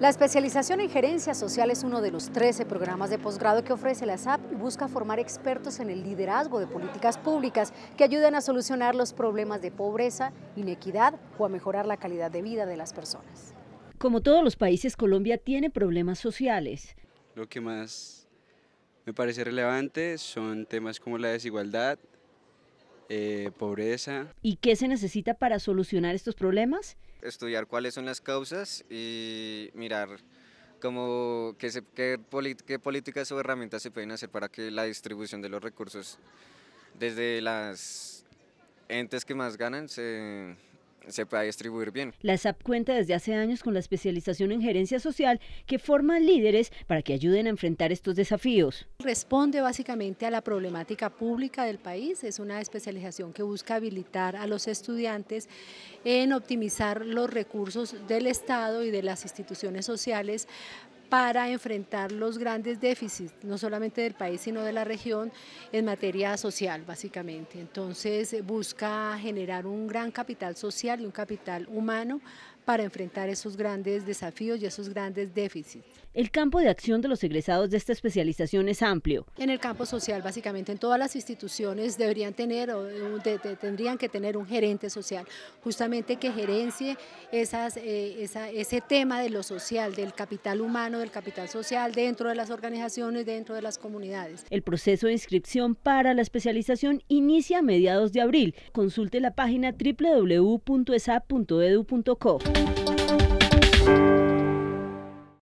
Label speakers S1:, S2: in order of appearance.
S1: La especialización en gerencia social es uno de los 13 programas de posgrado que ofrece la SAP y busca formar expertos en el liderazgo de políticas públicas que ayuden a solucionar los problemas de pobreza, inequidad o a mejorar
S2: la calidad de vida de las personas. Como todos los países, Colombia tiene problemas sociales.
S3: Lo que más me parece relevante son temas como la desigualdad, eh, pobreza.
S2: ¿Y qué se necesita para solucionar estos problemas?
S3: Estudiar cuáles son las causas y mirar como qué, qué políticas o herramientas se pueden hacer para que la distribución de los recursos desde las entes que más ganan se se pueda distribuir bien.
S2: La SAP cuenta desde hace años con la especialización en gerencia social que forma líderes para que ayuden a enfrentar estos desafíos.
S4: Responde básicamente a la problemática pública del país, es una especialización que busca habilitar a los estudiantes en optimizar los recursos del Estado y de las instituciones sociales para enfrentar los grandes déficits, no solamente del país, sino de la región, en materia social, básicamente. Entonces, busca generar un gran capital social y un capital humano para enfrentar esos grandes desafíos y esos grandes déficits.
S2: El campo de acción de los egresados de esta especialización es amplio.
S4: En el campo social, básicamente, en todas las instituciones deberían tener o tendrían que tener un gerente social, justamente que gerencie eh, ese tema de lo social, del capital humano del capital social, dentro de las organizaciones, dentro de las comunidades.
S2: El proceso de inscripción para la especialización inicia a mediados de abril. Consulte la página www.esa.edu.co.